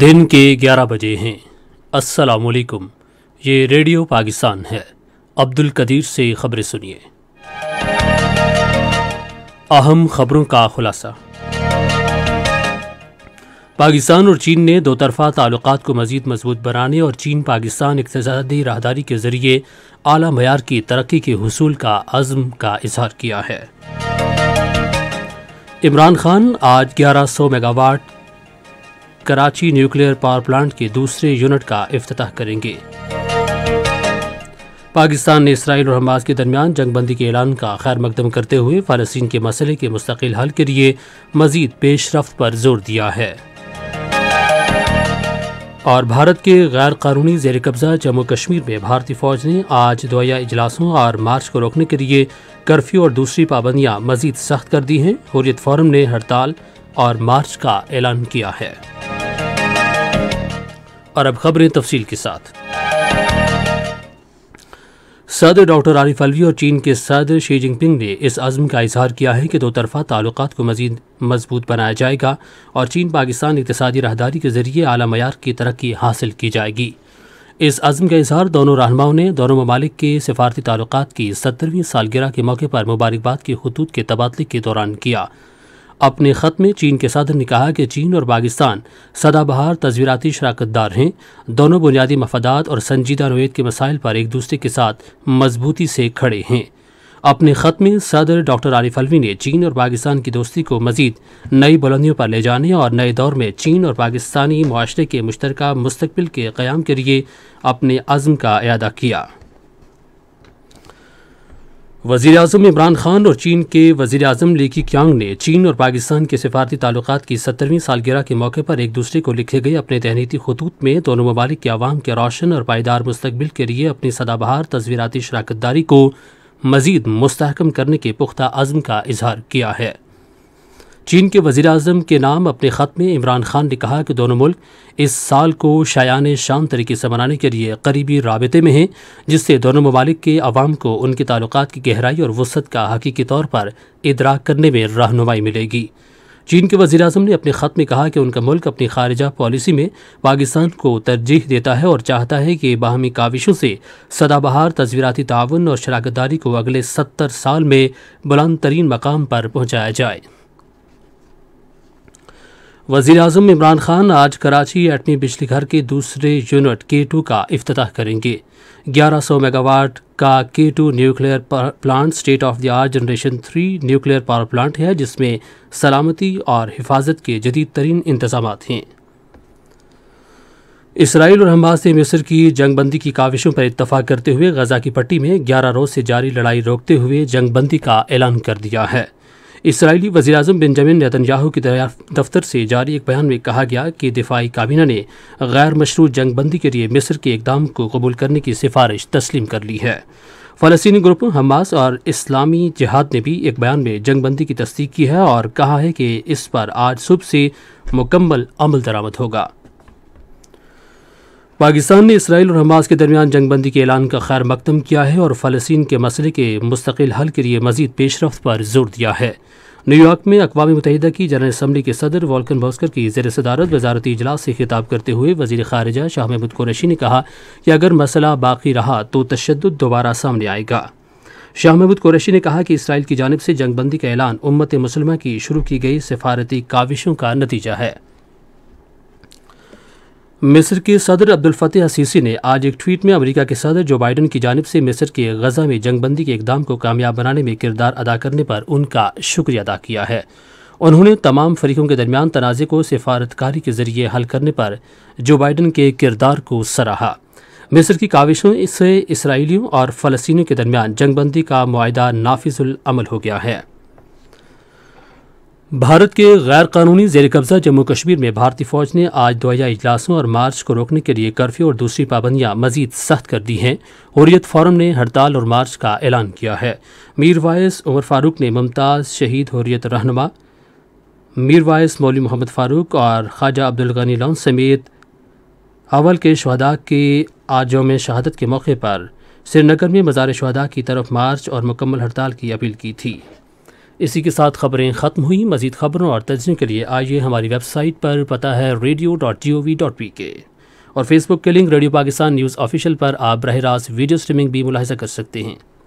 दिन के 11 बजे हैं अस्सलाम वालेकुम ये रेडियो पाकिस्तान है अब्दुल कदीर से खबरें सुनिए अहम खबरों का खुलासा पाकिस्तान और चीन ने दो तरफ़ा ताल्लुक को मज़ीद मजबूत बनाने और चीन पाकिस्तान इकतदी राहदारी के ज़रिए आला मैार की तरक्की के हसूल का अज़म का इजहार किया है इमरान खान आज 1100 megawatt Karachi nuclear power plant के दूसरे यूनिट का अफ्ताह करेंगे पाकिस्तान ने इसराइल और हमास के दरमियान जंगबंदी के ऐलान का खैर मकदम करते हुए फ़लस्तीन के मसले के मुस्तकिल हल के लिए मजीद पेशरफ पर जोर दिया है और भारत के गैर कानूनी जेर कब्जा जम्मू कश्मीर में भारतीय फौज ने आज दुआया इजलासों और मार्च को रोकने के लिए कर्फ्यू और दूसरी पाबंदियां मजीद सख्त कर दी हैं हुरियत फोरम ने हड़ताल और मार्च का ऐलान किया है और अब खबरें तफसील के साथ सदर डॉक्टर आरिफ अलवी और चीन के सदर शी जिनपिंग ने इस आज़म का इजहार किया है कि दो तरफा ताल्लुक को मजीद मजबूत बनाया जाएगा और चीन पाकिस्तान इकतदी रहदारी के जरिए अली मैार की तरक्की हासिल की जाएगी इस अज़म का इजहार दोनों रहनुमाओं ने दोनों ममालिक के सफारती ताल्लुक की सत्तरवीं सालगिरह के मौके पर मुबारकबाद के खतूत के तबादले के दौरान किया अपने ख़त में चीन के सदर ने कहा कि चीन और पाकिस्तान सदाबहार शराकत दार हैं दोनों बुनियादी मफादात और संजीदा नोयत के मसाइल पर एक दूसरे के साथ मजबूती से खड़े हैं अपने ख़त में सदर डॉक्टर आरिफ अलवी ने चीन और पाकिस्तान की दोस्ती को मजीद नई बुलंदियों पर ले जाने और नए दौर में चीन और पाकिस्तानी माशरे के मुश्तरक मुस्तबिल के क्याम के लिए अपने अज़म का अदा किया वजीर अजम इमरान खान और चीन के वजी अजम लेकी क्यांग ने चीन और पाकिस्तान के सिफारती ताल्लुक की सत्तरवीं सालगिरह के मौके पर एक दूसरे को लिखे गए अपने तहनीती खतूत में दोनों ममालिक के आवाम के रोशन और पायदार मुस्तबिल के लिए अपनी सदाबहार तस्वीरती दारी को मजीद मुस्तकम करने के पुख्ता आजम का इजहार किया है चीन के वजीर अजम के नाम अपने ख़त में इमरान खान ने कहा कि दोनों मुल्क इस साल को शायान शान तरीके से मनाने के लिए करीबी रबते में हैं जिससे दोनों ममालिक के अवाम को उनके ताल्लुक की गहराई और वसत का हकीकी तौर पर इदराक करने में रहनुमाई मिलेगी चीन के वजी अजम ने अपने ख़त में कहा कि उनका मुल्क अपनी खारजा पॉलिसी में पाकिस्तान को तरजीह देता है और चाहता है कि बाहमी काविशों से सदाबहार तस्वीरती ताउन और शराकतदारी को अगले सत्तर साल में बुलंद तरीन मकाम पर पहुँचाया जाए वजीर अजम इमरान खान आज कराची एटमी बिजली घर के दूसरे यूनिट के टू का अफ्ताह करेंगे 1100 मेगावाट का K two nuclear plant state of the art generation three nuclear power plant है जिसमें सलामती और हिफाजत के जदीद तरीन इंतजाम हैं इसराइल और हमास ने मिस्र की जंगबंदी की काविशों पर इतफाक करते हुए गजा की पट्टी में 11 रोज से जारी लड़ाई रोकते हुए जंगबंदी का ऐलान कर दिया है इसराइली वजी अजम बेंजामिन नतनयाहू के दफ्तर से जारी एक बयान में कहा गया कि दिफाई काबीना ने गैर मशरू जंगबंदी के लिए मिस्र के इकदाम को कबूल करने की सिफारिश तस्लीम कर ली है फ़लस्तनी ग्रुप हमास और इस्लामी जिहाद ने भी एक बयान में जंगबंदी की तस्दीक की है और कहा है कि इस पर आज सुबह से मुकम्मल अमल दरामद होगा पाकिस्तान ने इसराइल और हमास के दरमियान जंगबंदी के ऐलान का खैर मकदम किया है और फ़लस्तीन के मसले के मुस्तकिल हल के लिए मजीद पेशरफ पर जोर दिया है न्यूयॉर्क में अकवा मुतहद की जनरल असम्बली के सदर वॉल्कन बॉस्कर की जेर सदारत वजारती इजलास से खिताब करते हुए वजीर खारजा शाह महमूद कुरैशी ने कहा कि अगर मसला बाकी रहा तो तशद दोबारा सामने आएगा शाह महमूद कुरैशी ने कहा कि इसराइल की जानब से जंगबंदी का ऐलान उम्मत मुसलमा की शुरू की गई सफारती काविशों का नतीजा है मिस्र के सदर अब्दुल फतेह सीसी ने आज एक ट्वीट में अमेरिका के सदर जो बाइडन की जानब से मिस्र के गजा में जंगबंदी के इकदाम को कामयाब बनाने में किरदार अदा करने पर उनका शुक्रिया अदा किया है उन्होंने तमाम फरीकों के दरमियान तनाज़े को सिफारतकारी के जरिए हल करने पर जो बाइडन के किरदार को सराहा मिस्र की काविशों से इसराइलियों और फलस्तियों के दरमियान जंगबंदी का मुआदा नाफिजुलमल हो गया है भारत के गैर कानूनी जेर कब्जा जम्मू कश्मीर में भारतीय फौज ने आज दोया इजलासों और मार्च को रोकने के लिए कर्फ्यू और दूसरी पाबंदियां मजीद सख्त कर दी हैं हुरियत फोरम ने हड़ताल और मार्च का ऐलान किया है मीर वायस उमर फारूक ने मुमताज़ शहीद हुरियत रहनमा मीर वायस मौली मोहम्मद फ़ारूक और ख्वाजा अब्दुल गनी लॉन समेत अवल के शहदा के आज में शहादत के मौके पर श्रीनगर में मज़ार शहदा की तरफ मार्च और मुकम्मल हड़ताल की अपील की थी इसी के साथ खबरें ख़त्म हुई मजीद खबरों और तजियों के लिए आइए हमारी वेबसाइट पर पता है radio dot G O V dot P K और फेसबुक के link radio Pakistan news official पर आप बरह रास्त वीडियो स्ट्रीमिंग भी मुलाहजा कर सकते हैं